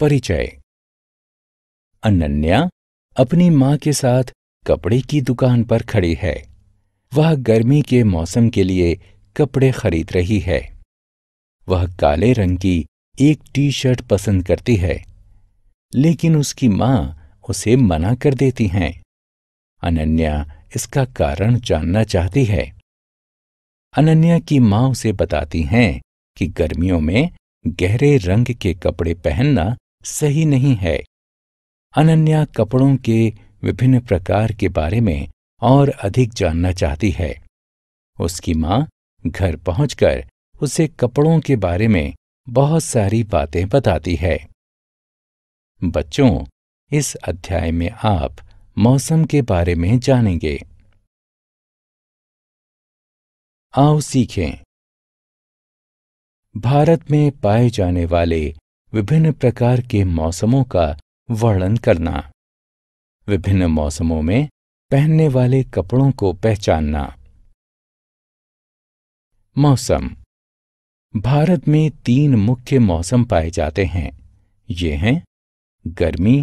परिचय अनन्या अपनी माँ के साथ कपड़े की दुकान पर खड़ी है वह गर्मी के मौसम के लिए कपड़े खरीद रही है वह काले रंग की एक टी शर्ट पसंद करती है लेकिन उसकी माँ उसे मना कर देती हैं अनन्या इसका कारण जानना चाहती है अनन्या की माँ उसे बताती हैं कि गर्मियों में गहरे रंग के कपड़े पहनना सही नहीं है अनन्या कपड़ों के विभिन्न प्रकार के बारे में और अधिक जानना चाहती है उसकी माँ घर पहुंचकर उसे कपड़ों के बारे में बहुत सारी बातें बताती है बच्चों इस अध्याय में आप मौसम के बारे में जानेंगे आओ सीखें भारत में पाए जाने वाले विभिन्न प्रकार के मौसमों का वर्णन करना विभिन्न मौसमों में पहनने वाले कपड़ों को पहचानना मौसम भारत में तीन मुख्य मौसम पाए जाते हैं ये हैं गर्मी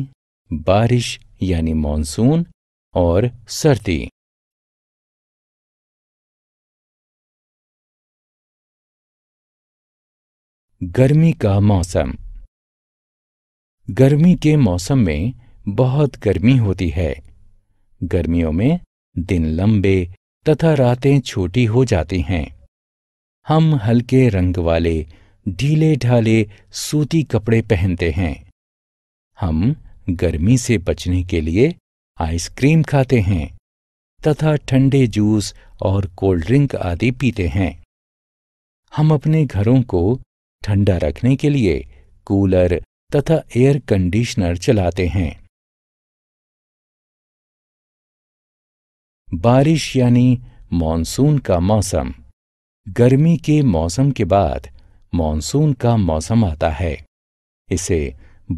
बारिश यानी मॉनसून और सर्दी गर्मी का मौसम गर्मी के मौसम में बहुत गर्मी होती है गर्मियों में दिन लंबे तथा रातें छोटी हो जाती हैं हम हल्के रंग वाले ढीले ढाले सूती कपड़े पहनते हैं हम गर्मी से बचने के लिए आइसक्रीम खाते हैं तथा ठंडे जूस और कोल्ड ड्रिंक आदि पीते हैं हम अपने घरों को ठंडा रखने के लिए कूलर तथा एयर कंडीशनर चलाते हैं बारिश यानी मॉनसून का मौसम गर्मी के मौसम के बाद मॉनसून का मौसम आता है इसे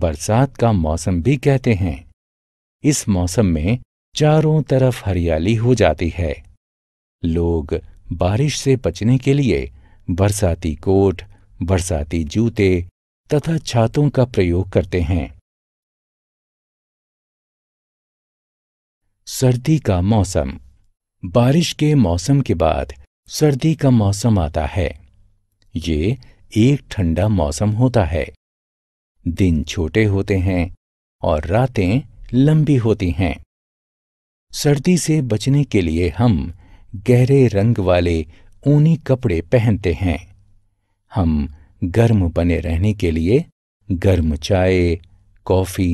बरसात का मौसम भी कहते हैं इस मौसम में चारों तरफ हरियाली हो जाती है लोग बारिश से बचने के लिए बरसाती कोट बरसाती जूते तथा छातों का प्रयोग करते हैं सर्दी का मौसम बारिश के मौसम के बाद सर्दी का मौसम आता है ये एक ठंडा मौसम होता है दिन छोटे होते हैं और रातें लंबी होती हैं सर्दी से बचने के लिए हम गहरे रंग वाले ऊनी कपड़े पहनते हैं हम गर्म बने रहने के लिए गर्म चाय कॉफ़ी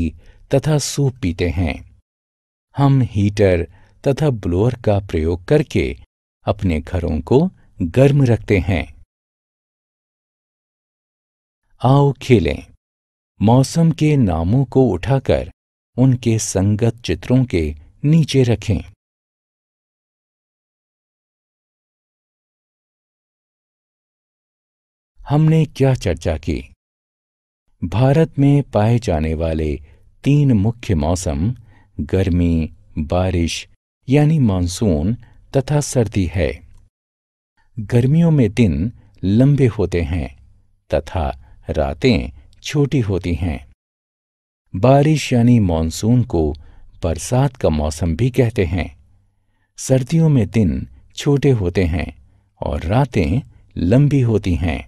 तथा सूप पीते हैं हम हीटर तथा ब्लोअर का प्रयोग करके अपने घरों को गर्म रखते हैं आओ खेलें मौसम के नामों को उठाकर उनके संगत चित्रों के नीचे रखें हमने क्या चर्चा की भारत में पाए जाने वाले तीन मुख्य मौसम गर्मी बारिश यानी मानसून तथा सर्दी है गर्मियों में दिन लंबे होते हैं तथा रातें छोटी होती हैं बारिश यानी मानसून को बरसात का मौसम भी कहते हैं सर्दियों में दिन छोटे होते हैं और रातें लंबी होती हैं